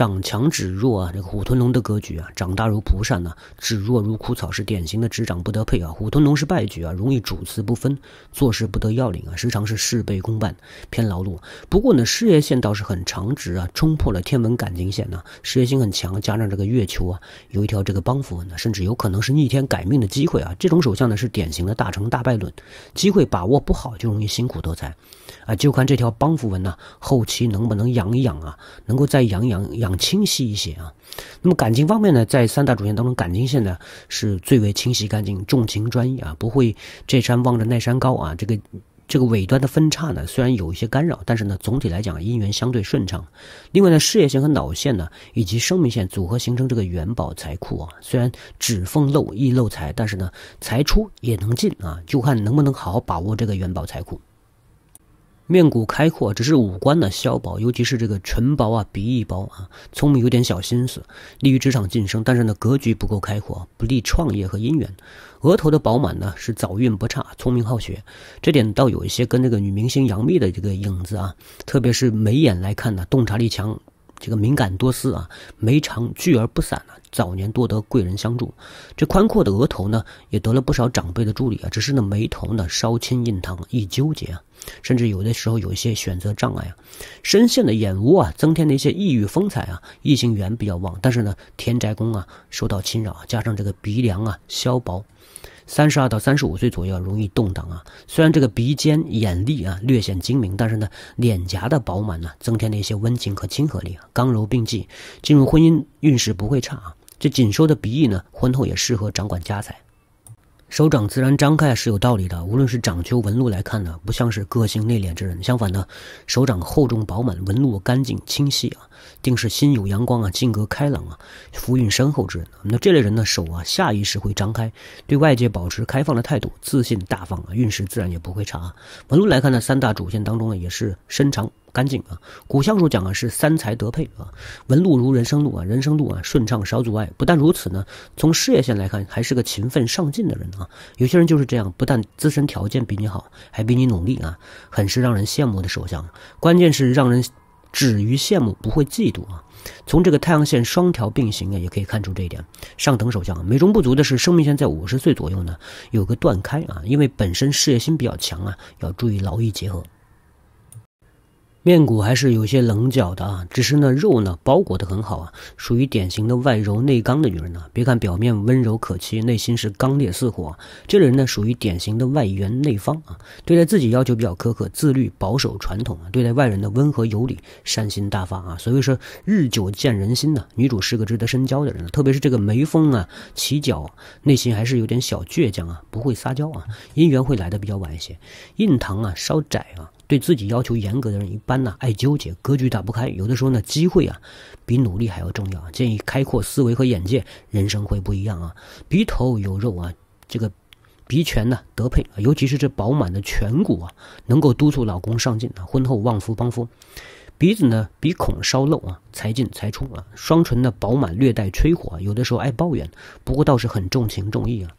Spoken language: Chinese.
长强指弱啊，这个虎吞龙的格局啊，长大如蒲扇呢，指弱如枯草，是典型的只长不得配啊。虎吞龙是败局啊，容易主次不分，做事不得要领啊，时常是事倍功半，偏劳碌。不过呢，事业线倒是很长直啊，冲破了天门感情线呢，事业心很强，加上这个月球啊，有一条这个帮扶呢，甚至有可能是逆天改命的机会啊。这种手相呢，是典型的大成大败论，机会把握不好就容易辛苦多灾，啊。就看这条帮扶纹呢，后期能不能养一养啊，能够再养养养。清晰一些啊，那么感情方面呢，在三大主线当中，感情线呢是最为清晰干净，重情专一啊，不会这山望着那山高啊。这个这个尾端的分叉呢，虽然有一些干扰，但是呢，总体来讲姻缘相对顺畅。另外呢，事业线和脑线呢，以及生命线组合形成这个元宝财库啊，虽然指缝漏易漏财，但是呢，财出也能进啊，就看能不能好好把握这个元宝财库。面骨开阔，只是五官呢削薄，尤其是这个唇薄啊、鼻翼薄啊，聪明有点小心思，利于职场晋升，但是呢，格局不够开阔，不利创业和姻缘。额头的饱满呢，是早孕不差，聪明好学，这点倒有一些跟那个女明星杨幂的这个影子啊，特别是眉眼来看呢，洞察力强。这个敏感多思啊，眉长聚而不散啊，早年多得贵人相助。这宽阔的额头呢，也得了不少长辈的助力啊。只是呢，眉头呢稍轻印堂易纠结啊，甚至有的时候有一些选择障碍啊。深陷的眼窝啊，增添了一些异域风采啊。异性缘比较旺，但是呢，天宅宫啊受到侵扰，加上这个鼻梁啊削薄。三十二到三十五岁左右容易动荡啊，虽然这个鼻尖眼力啊略显精明，但是呢，脸颊的饱满呢，增添了一些温情和亲和力啊，刚柔并济，进入婚姻运势不会差啊。这紧收的鼻翼呢，婚后也适合掌管家财。手掌自然张开是有道理的，无论是掌丘纹路来看呢，不像是个性内敛之人。相反呢，手掌厚重饱满，纹路干净清晰啊，定是心有阳光啊，性格开朗啊，福运深厚之人。那这类人呢，手啊下意识会张开，对外界保持开放的态度，自信大方啊，运势自然也不会差。纹路来看呢，三大主线当中呢，也是身长干净啊。古相术讲啊，是三才得配啊，纹路如人生路啊，人生路啊顺畅少阻碍。不但如此呢，从事业线来看，还是个勤奋上进的人呢。啊，有些人就是这样，不但自身条件比你好，还比你努力啊，很是让人羡慕的首相。关键是让人止于羡慕，不会嫉妒啊。从这个太阳线双条并行啊，也可以看出这一点。上等首相，美中不足的是，生命线在五十岁左右呢有个断开啊，因为本身事业心比较强啊，要注意劳逸结合。面骨还是有些棱角的啊，只是呢肉呢包裹的很好啊，属于典型的外柔内刚的女人呢。别看表面温柔可欺，内心是刚烈似火。这类人呢属于典型的外圆内方啊，对待自己要求比较苛刻，自律、保守、传统啊；对待外人的温和有礼，善心大发啊。所以说日久见人心呢，女主是个值得深交的人。特别是这个眉峰啊，起角，内心还是有点小倔强啊，不会撒娇啊，姻缘会来的比较晚一些。印堂啊稍窄啊。对自己要求严格的人，一般呢爱纠结，格局打不开。有的时候呢，机会啊比努力还要重要。建议开阔思维和眼界，人生会不一样啊。鼻头有肉啊，这个鼻颧呢得配，尤其是这饱满的颧骨啊，能够督促老公上进啊。婚后旺夫帮夫。鼻子呢，鼻孔稍漏啊，财进财出啊。双唇呢饱满，略带吹火，有的时候爱抱怨，不过倒是很重情重义啊。